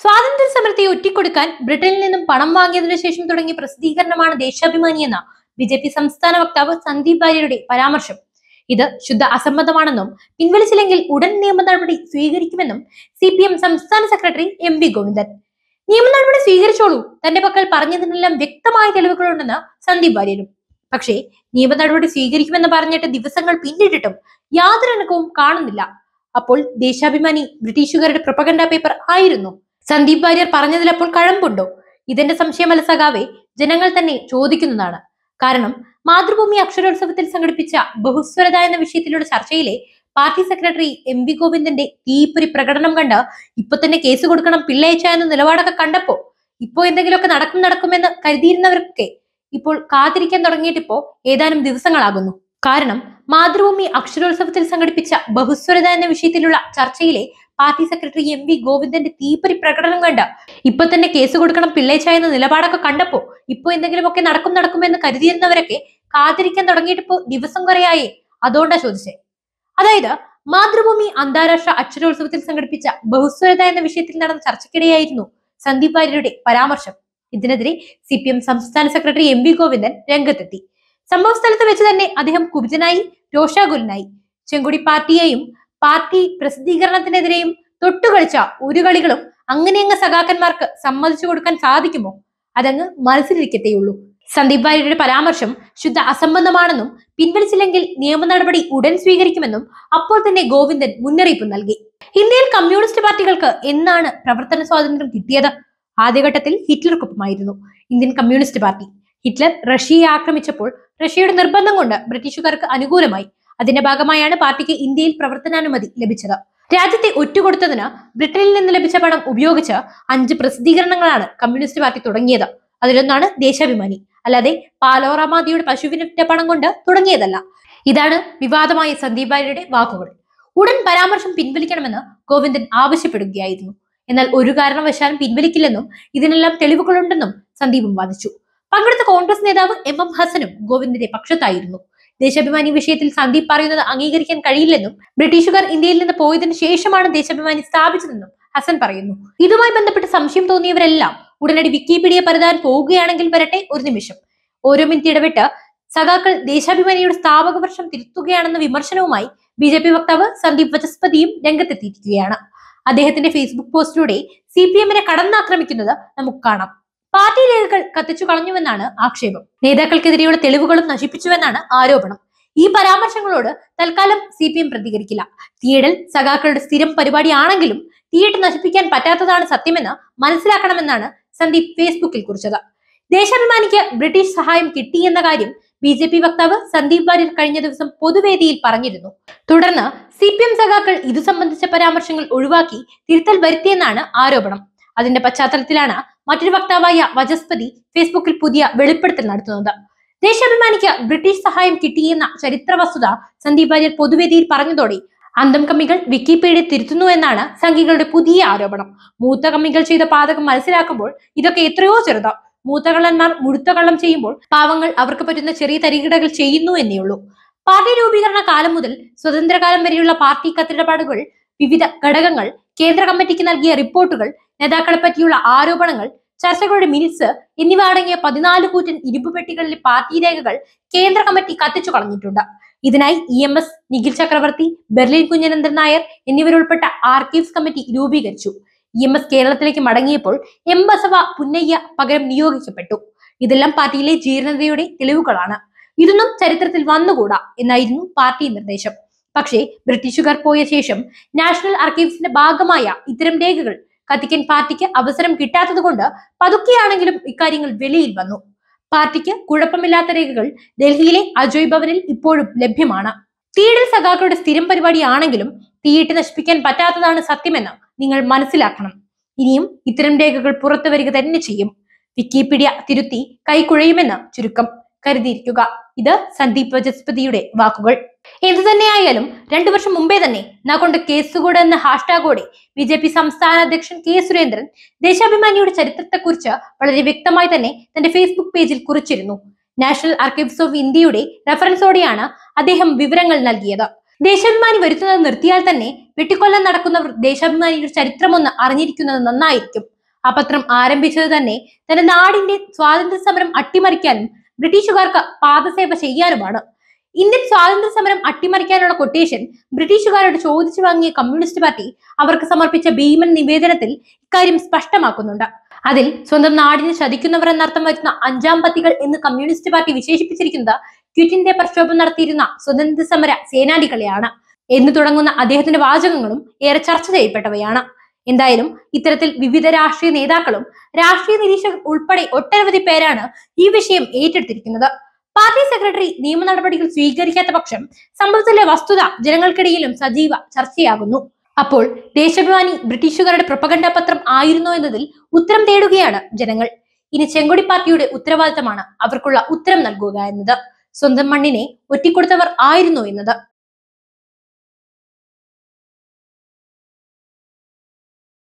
സ്വാതന്ത്ര്യ സമരത്തെ ഒറ്റിക്കൊടുക്കാൻ ബ്രിട്ടനിൽ നിന്നും പണം വാങ്ങിയതിനു ശേഷം തുടങ്ങിയ പ്രസിദ്ധീകരണമാണ് ദേശാഭിമാനി എന്ന ബി ജെ പി സംസ്ഥാന വക്താവ് സന്ദീപ് ഭാര്യയുടെ പരാമർശം ഇത് ശുദ്ധ അസംബന്ധമാണെന്നും പിൻവലിച്ചില്ലെങ്കിൽ ഉടൻ നിയമ നടപടി സ്വീകരിക്കുമെന്നും സി പി എം സംസ്ഥാന സെക്രട്ടറി എം വി ഗോവിന്ദൻ നിയമ നടപടി സ്വീകരിച്ചോളൂ തന്റെ പക്കൽ പറഞ്ഞതിനെല്ലാം വ്യക്തമായ തെളിവുകളുണ്ടെന്ന് സന്ദീപ് വാര്യരും പക്ഷേ നിയമ നടപടി സ്വീകരിക്കുമെന്ന് പറഞ്ഞിട്ട് ദിവസങ്ങൾ പിന്നിട്ടിട്ടും യാതൊരു അനുഭവം കാണുന്നില്ല അപ്പോൾ ദേശാഭിമാനി ബ്രിട്ടീഷുകാരുടെ പ്രൊപ്പഗണ്ട പേപ്പർ ആയിരുന്നു സന്ദീപ് വാര്യർ പറഞ്ഞതിലപ്പോൾ കഴമ്പുണ്ടോ ഇതിന്റെ സംശയമല്ല സഖാവെ ജനങ്ങൾ തന്നെ ചോദിക്കുന്നതാണ് കാരണം മാതൃഭൂമി അക്ഷരോത്സവത്തിൽ സംഘടിപ്പിച്ച ബഹുസ്വരത എന്ന വിഷയത്തിലുള്ള ചർച്ചയിലെ പാർട്ടി സെക്രട്ടറി എം വി ഗോവിന്ദന്റെ തീപ്പൊരി പ്രകടനം കണ്ട് ഇപ്പൊ തന്നെ കേസ് കൊടുക്കണം പിള്ളയച്ച എന്ന നിലപാടൊക്കെ കണ്ടപ്പോ ഇപ്പോ എന്തെങ്കിലുമൊക്കെ നടക്കും നടക്കുമെന്ന് കരുതിയിരുന്നവർക്കൊക്കെ ഇപ്പോൾ കാത്തിരിക്കാൻ തുടങ്ങിയിട്ടിപ്പോ ഏതാനും ദിവസങ്ങളാകുന്നു കാരണം മാതൃഭൂമി അക്ഷരോത്സവത്തിൽ സംഘടിപ്പിച്ച ബഹുസ്വരത എന്ന വിഷയത്തിലുള്ള ചർച്ചയിലെ പാർട്ടി സെക്രട്ടറി എം വി ഗോവിന്ദന്റെ തീപ്പരി പ്രകടനം കണ്ട ഇപ്പൊ തന്നെ കേസ് കൊടുക്കണം പിള്ളേച്ച എന്ന നിലപാടൊക്കെ കണ്ടപ്പോ ഇപ്പൊ എന്തെങ്കിലുമൊക്കെ നടക്കും നടക്കുമെന്ന് കരുതിയിരുന്നവരൊക്കെ കാത്തിരിക്കാൻ തുടങ്ങിയിട്ട് ഇപ്പോ ദിവസം കുറയായി അതുകൊണ്ടാ ചോദിച്ചേ അതായത് മാതൃഭൂമി അന്താരാഷ്ട്ര അക്ഷരോത്സവത്തിൽ സംഘടിപ്പിച്ച ബഹുസ്വരത എന്ന വിഷയത്തിൽ നടന്ന ചർച്ചയ്ക്കിടെയായിരുന്നു സന്ദീപ് വാര്യരുടെ പരാമർശം ഇതിനെതിരെ സി പി എം സംസ്ഥാന സെക്രട്ടറി എം വി ഗോവിന്ദൻ രംഗത്തെത്തി സംഭവ സ്ഥലത്ത് വെച്ച് തന്നെ അദ്ദേഹം കുപിതനായി രോഷാകുലനായി ചെങ്കുടി പാർട്ടിയെയും പാർട്ടി പ്രസിദ്ധീകരണത്തിനെതിരെയും തൊട്ടുകളിച്ച ഉരുകളികളും അങ്ങനെ അങ്ങനെയങ്ങ് സഖാക്കന്മാർക്ക് സമ്മതിച്ചു കൊടുക്കാൻ സാധിക്കുമോ അതങ്ങ് മനസ്സിലിരിക്കത്തേയുള്ളൂ സന്ദീപ് ഭാര്യയുടെ പരാമർശം ശുദ്ധ അസംബന്ധമാണെന്നും പിൻവലിച്ചില്ലെങ്കിൽ നിയമ നടപടി ഉടൻ സ്വീകരിക്കുമെന്നും അപ്പോൾ തന്നെ ഗോവിന്ദൻ മുന്നറിയിപ്പ് നൽകി ഇന്ത്യയിൽ കമ്മ്യൂണിസ്റ്റ് പാർട്ടികൾക്ക് എന്നാണ് പ്രവർത്തന സ്വാതന്ത്ര്യം കിട്ടിയത് ആദ്യഘട്ടത്തിൽ ഹിറ്റ്ലർക്കൊപ്പമായിരുന്നു ഇന്ത്യൻ കമ്മ്യൂണിസ്റ്റ് പാർട്ടി ഹിറ്റ്ലർ റഷ്യയെ ആക്രമിച്ചപ്പോൾ റഷ്യയുടെ നിർബന്ധം കൊണ്ട് ബ്രിട്ടീഷുകാർക്ക് അനുകൂലമായി അതിന്റെ ഭാഗമായാണ് പാർട്ടിക്ക് ഇന്ത്യയിൽ പ്രവർത്തനാനുമതി ലഭിച്ചത് രാജ്യത്തെ ഒറ്റുകൊടുത്തതിന് ബ്രിട്ടനിൽ നിന്ന് ലഭിച്ച പണം ഉപയോഗിച്ച് അഞ്ച് പ്രസിദ്ധീകരണങ്ങളാണ് കമ്മ്യൂണിസ്റ്റ് പാർട്ടി തുടങ്ങിയത് അതിലൊന്നാണ് ദേശാഭിമാനി അല്ലാതെ പാലോറാമാതിയുടെ പശുവിനെ പണം കൊണ്ട് തുടങ്ങിയതല്ല ഇതാണ് വിവാദമായ സന്ദീപ് ഭാര്യയുടെ വാക്കുകൾ ഉടൻ പരാമർശം പിൻവലിക്കണമെന്ന് ഗോവിന്ദൻ ആവശ്യപ്പെടുകയായിരുന്നു എന്നാൽ ഒരു കാരണവശാലും പിൻവലിക്കില്ലെന്നും ഇതിനെല്ലാം തെളിവുകളുണ്ടെന്നും സന്ദീപും വാദിച്ചു പങ്കെടുത്ത കോൺഗ്രസ് നേതാവ് എം എം ഹസനും ഗോവിന്ദിന്റെ പക്ഷത്തായിരുന്നു ദേശാഭിമാനി വിഷയത്തിൽ സന്ദീപ് പറയുന്നത് അംഗീകരിക്കാൻ കഴിയില്ലെന്നും ബ്രിട്ടീഷുകാർ ഇന്ത്യയിൽ നിന്ന് പോയതിനു ശേഷമാണ് ദേശാഭിമാനി സ്ഥാപിച്ചതെന്നും ഹസൻ പറയുന്നു ഇതുമായി ബന്ധപ്പെട്ട് സംശയം തോന്നിയവരെല്ലാം ഉടനടി വിക്കിപീഡിയ പരതാൻ പോവുകയാണെങ്കിൽ വരട്ടെ ഒരു നിമിഷം ഓരോ മിനിറ്റ് ഇടവിട്ട് സഖാക്കൾ ദേശാഭിമാനിയുടെ സ്ഥാപക വർഷം തിരുത്തുകയാണെന്ന വിമർശനവുമായി ബി ജെ പി വക്താവ് സന്ദീപ് വചസ്പതിയും രംഗത്തെത്തിയിരിക്കുകയാണ് അദ്ദേഹത്തിന്റെ ഫേസ്ബുക്ക് പോസ്റ്റിലൂടെ സി പി എമ്മിനെ കടന്നാക്രമിക്കുന്നത് നമുക്ക് കാണാം പാർട്ടി രേഖകൾ കത്തിച്ചു കളഞ്ഞുവെന്നാണ് ആക്ഷേപം നേതാക്കൾക്കെതിരെയുള്ള തെളിവുകളും നശിപ്പിച്ചുവെന്നാണ് ആരോപണം ഈ പരാമർശങ്ങളോട് തൽക്കാലം സി പി എം പ്രതികരിക്കില്ല തീയടൽ സഖാക്കളുടെ സ്ഥിരം പരിപാടിയാണെങ്കിലും തീയിട്ട് നശിപ്പിക്കാൻ പറ്റാത്തതാണ് സത്യമെന്ന് മനസ്സിലാക്കണമെന്നാണ് സന്ദീപ് ഫേസ്ബുക്കിൽ കുറിച്ചത് ദേശാഭിമാനിക്ക് ബ്രിട്ടീഷ് സഹായം കിട്ടിയെന്ന കാര്യം ബി ജെ പി വക്താവ് സന്ദീപ് വാര്യർ കഴിഞ്ഞ ദിവസം പൊതുവേദിയിൽ പറഞ്ഞിരുന്നു തുടർന്ന് സി പി എം സഖാക്കൾ ഇതു സംബന്ധിച്ച പരാമർശങ്ങൾ ഒഴിവാക്കി തിരുത്തൽ വരുത്തിയെന്നാണ് ആരോപണം അതിന്റെ പശ്ചാത്തലത്തിലാണ് മറ്റൊരു വക്താവായ വചസ്പതി ഫേസ്ബുക്കിൽ പുതിയ വെളിപ്പെടുത്തൽ നടത്തുന്നത് ദേശാഭിമാനിക്ക് ബ്രിട്ടീഷ് സഹായം കിട്ടിയെന്ന ചരിത്ര വസ്തുത സന്ദീപ് ആര്യർ പൊതുവേദിയിൽ പറഞ്ഞതോടെ അന്തം കമ്മികൾ വിക്കിപീഡിയ തിരുത്തുന്നു എന്നാണ് സംഘികളുടെ പുതിയ ആരോപണം മൂത്ത കമ്മികൾ ചെയ്ത പാതകം മനസ്സിലാക്കുമ്പോൾ ഇതൊക്കെ എത്രയോ ചെറുതാ മൂത്തകള്ളന്മാർ മുഴുത്തകള്ളം ചെയ്യുമ്പോൾ പാവങ്ങൾ അവർക്ക് പറ്റുന്ന ചെറിയ തരികിടകൾ ചെയ്യുന്നു എന്നേയുള്ളൂ പാർട്ടി രൂപീകരണ കാലം മുതൽ സ്വതന്ത്രകാലം വരെയുള്ള പാർട്ടി കത്തിടപാടുകൾ വിവിധ ഘടകങ്ങൾ കേന്ദ്ര കമ്മിറ്റിക്ക് നൽകിയ റിപ്പോർട്ടുകൾ നേതാക്കളെ പറ്റിയുള്ള ആരോപണങ്ങൾ ചർച്ചകളുടെ മിനിറ്റ്സ് എന്നിവ അടങ്ങിയ പതിനാല് കൂറ്റൻ ഇരുപ്പ് പെട്ടികളിലെ പാർട്ടി രേഖകൾ കേന്ദ്ര കമ്മിറ്റി കത്തിച്ചു കളഞ്ഞിട്ടുണ്ട് ഇതിനായി E M S Nikhil Chakravarthy Berlin Kunhanandan Nair എന്നിവരുൾപ്പെട്ട ആർക്കീവ്സ് കമ്മിറ്റി രൂപീകരിച്ചു ഇ എം എസ് കേരളത്തിലേക്ക് മടങ്ങിയപ്പോൾ എം ബസവ പുന്നയ്യ പകരം നിയോഗിക്കപ്പെട്ടു ഇതെല്ലാം പാർട്ടിയിലെ ജീർണതയുടെ തെളിവുകളാണ് ഇതൊന്നും ചരിത്രത്തിൽ വന്നുകൂടാ എന്നായിരുന്നു പാർട്ടി നിർദ്ദേശം പക്ഷേ ബ്രിട്ടീഷുകാർ പോയ ശേഷം നാഷണൽ ആർക്കൈവ്സിന്റെ ഭാഗമായ ഇത്തരം രേഖകൾ കത്തിക്കൻ പാർട്ടിക്ക് അവസരം കിട്ടാത്തതുകൊണ്ട് പതുക്കെയാണെങ്കിലും ഇക്കാര്യങ്ങൾ വെളിയിൽ വന്നു പാർട്ടിക്ക് കുഴപ്പമില്ലാത്ത രേഖകൾ ഡൽഹിയിലെ അജോയ് ഭവനിൽ ഇപ്പോഴും ലഭ്യമാണ് തീടൽ സഖാക്കളുടെ സ്ഥിരം പരിപാടിയാണെങ്കിലും തീയിട്ട് നശിപ്പിക്കാൻ പറ്റാത്തതാണ് സത്യമെന്ന് നിങ്ങൾ മനസ്സിലാക്കണം ഇനിയും ഇത്തരം രേഖകൾ പുറത്തു വരിക തന്നെ ചെയ്യും വിക്കിപീഡിയ തിരുത്തി കൈക്കുഴയുമെന്ന് ചുരുക്കം കരുതിയിരിക്കുക ഇത് സന്ദീപ് വജസ്പതിയുടെ വാക്കുകൾ ഏതുതന്നെയായാലും രണ്ടു വർഷം മുമ്പേ തന്നെ നാ കേസുകൂടെ എന്ന ഹാഷ്ടാഗോടെ ബി ജെ പി സംസ്ഥാന അധ്യക്ഷൻ കെ സുരേന്ദ്രൻ ദേശാഭിമാനിയുടെ ചരിത്രത്തെക്കുറിച്ച് വളരെ വ്യക്തമായി തന്നെ തന്റെ ഫേസ്ബുക്ക് പേജിൽ കുറിച്ചിരുന്നു നാഷണൽ ആർക്കൈവ്സ് ഓഫ് ഇന്ത്യയുടെ റെഫറൻസോടെയാണ് അദ്ദേഹം വിവരങ്ങൾ നൽകിയത് ദേശാഭിമാനി വരുത്തുന്നത് നിർത്തിയാൽ തന്നെ വെട്ടിക്കൊല്ലം നടക്കുന്ന ദേശാഭിമാനിയുടെ ചരിത്രമൊന്ന് അറിഞ്ഞിരിക്കുന്നത് നന്നായിരിക്കും ആ പത്രം ആരംഭിച്ചത് തന്നെ തന്റെ നാടിന്റെ സ്വാതന്ത്ര്യ സമരം അട്ടിമറിക്കാനും ബ്രിട്ടീഷുകാർക്ക് പാദസേവ ചെയ്യാനുമാണ് ഇന്ത്യൻ സ്വാതന്ത്ര്യ സമരം അട്ടിമറിക്കാനുള്ള കൊട്ടേഷൻ ബ്രിട്ടീഷുകാരോട് ചോദിച്ചു വാങ്ങിയ കമ്മ്യൂണിസ്റ്റ് പാർട്ടി അവർക്ക് സമർപ്പിച്ച ഭീമൻ നിവേദനത്തിൽ ഇക്കാര്യം സ്പഷ്ടമാക്കുന്നുണ്ട് അതിൽ സ്വന്തം നാടിനെ ചതിക്കുന്നവർ എന്നർത്ഥം വരുന്ന അഞ്ചാം പത്തികൾ എന്ന് കമ്മ്യൂണിസ്റ്റ് പാർട്ടി വിശേഷിപ്പിച്ചിരിക്കുന്നത് ക്വിറ്റിന്റെ പ്രക്ഷോഭം നടത്തിയിരുന്ന സ്വതന്ത്ര സമര സേനാനികളെയാണ് എന്ന് തുടങ്ങുന്ന അദ്ദേഹത്തിന്റെ വാചകങ്ങളും ഏറെ ചർച്ച ചെയ്യപ്പെട്ടവയാണ് എന്തായാലും ഇത്തരത്തിൽ വിവിധ രാഷ്ട്രീയ നേതാക്കളും രാഷ്ട്രീയ നിരീക്ഷകർ ഉൾപ്പെടെ ഒട്ടനവധി പേരാണ് ഈ വിഷയം ഏറ്റെടുത്തിരിക്കുന്നത് പാർട്ടി സെക്രട്ടറി നിയമ നടപടികൾ സ്വീകരിക്കാത്ത പക്ഷം സംഭവത്തിലെ വസ്തുത ജനങ്ങൾക്കിടയിലും സജീവ ചർച്ചയാകുന്നു അപ്പോൾ ദേശാഭിമാനി ബ്രിട്ടീഷുകാരുടെ പ്രൊപ്പഗണ്ട പത്രം ആയിരുന്നോ എന്നതിൽ ഉത്തരം തേടുകയാണ് ജനങ്ങൾ ഇനി ചെങ്കൊടി പാർട്ടിയുടെ ഉത്തരവാദിത്തമാണ് അവർക്കുള്ള ഉത്തരം നൽകുക എന്നത് സ്വന്തം മണ്ണിനെ ഒറ്റിക്കൊടുത്തവർ ആയിരുന്നോ എന്നത്